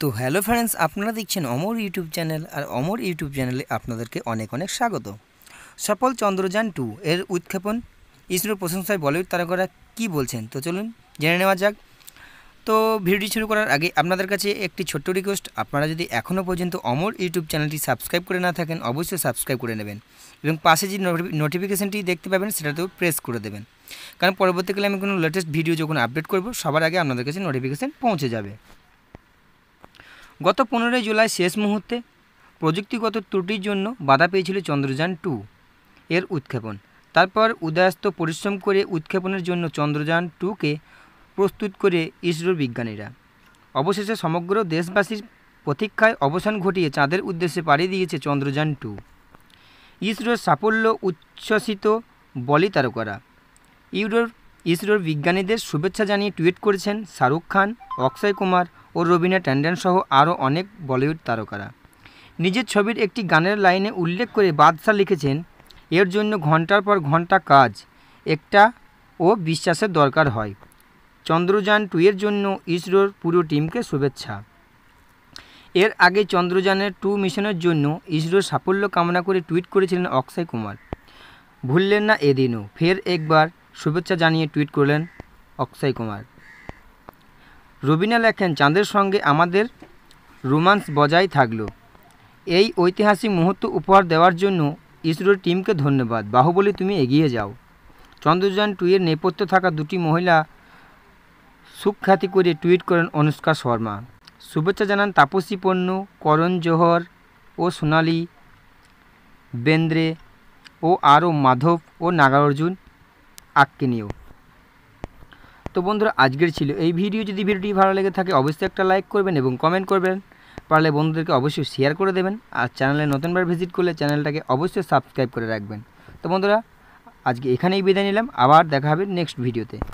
তো hello friends আপনারা দেখছেন অমর ইউটিউব চ্যানেল আর অমর ইউটিউব চ্যানেলে আপনাদেরকে অনেক অনেক স্বাগত সফল চন্দ্রযান টু এর উৎক্ষেপণ ইসরোর প্রশংসায় বলিউড তারকারা কি বলছেন তো চলুন জেনে নেওয়া যাক তো ভিডিওটি শুরু করার আগে আপনাদের কাছে একটি ছোট্ট রিকোয়েস্ট আপনারা যদি এখনও পর্যন্ত অমর ইউটিউব চ্যানেলটি সাবস্ক্রাইব করে না থাকেন অবশ্যই সাবস্ক্রাইব করে নেবেন এবং পাশে যে নোটিফিকেশানটি দেখতে পাবেন সেটাতেও প্রেস করে দেবেন কারণ পরবর্তীকালে আমি কোনো লেটেস্ট ভিডিও যখন আপডেট করব সবার আগে আপনাদের কাছে নোটিফিকেশান পৌঁছে যাবে গত পনেরোই জুলাই শেষ মুহূর্তে প্রযুক্তিগত ত্রুটির জন্য বাধা পেয়েছিল চন্দ্রযান টু এর উৎক্ষেপণ তারপর উদয়াস্ত পরিশ্রম করে উৎক্ষেপণের জন্য চন্দ্রযান টুকে প্রস্তুত করে ইসরোর বিজ্ঞানীরা অবশেষে সমগ্র দেশবাসীর প্রতীক্ষায় অবসান ঘটিয়ে চাঁদের উদ্দেশ্যে পাড়ি দিয়েছে চন্দ্রযান টু ইসরোর সাফল্য উচ্ছ্বসিত বলি তারকারা ইউরোর ইসরোর বিজ্ঞানীদের শুভেচ্ছা জানিয়ে টুইট করেছেন শাহরুখ খান অক্ষয় কুমার ও রবিনা ট্যান্ডেন সহ আরও অনেক বলিউড তারকারা নিজের ছবির একটি গানের লাইনে উল্লেখ করে বাদশাহ লিখেছেন এর জন্য ঘন্টার পর ঘন্টা কাজ একটা ও বিশ্বাসের দরকার হয় চন্দ্রযান টু এর জন্য ইসরোর পুরো টিমকে শুভেচ্ছা এর আগে চন্দ্রযানের টু মিশনের জন্য ইসরোর সাফল্য কামনা করে টুইট করেছিলেন অক্ষয় কুমার ভুললেন না এদিনও ফের একবার শুভেচ্ছা জানিয়ে টুইট করলেন অক্ষয় কুমার রুবিনা লেখেন চাঁদের সঙ্গে আমাদের রোমান্স বজায় থাকল এই ঐতিহাসিক মুহূর্ত উপহার দেওয়ার জন্য ইসরোর টিমকে ধন্যবাদ বাহুবলী তুমি এগিয়ে যাও চন্দ্রযান টু এর নেপথ্য থাকা দুটি মহিলা সুখ্যাতি করে টুইট করেন অনুষ্কা শর্মা শুভেচ্ছা জানান তাপসী পণ্য করণ জোহর ও সোনালি বেন্দ্রে ও আরও মাধব ও নাগার্জুন আক্কিনিও তো বন্ধুরা আজকের ছিল এই ভিডিও যদি ভিডিওটি ভালো লেগে থাকে অবশ্যই একটা লাইক করবেন এবং কমেন্ট করবেন পারলে বন্ধুদেরকে অবশ্যই শেয়ার করে দেবেন আর চ্যানেলে নতুনবার ভিজিট করলে চ্যানেলটাকে অবশ্যই সাবস্ক্রাইব করে রাখবেন তো বন্ধুরা আজকে এখানেই বিদায় নিলাম আবার দেখা হবে নেক্সট ভিডিওতে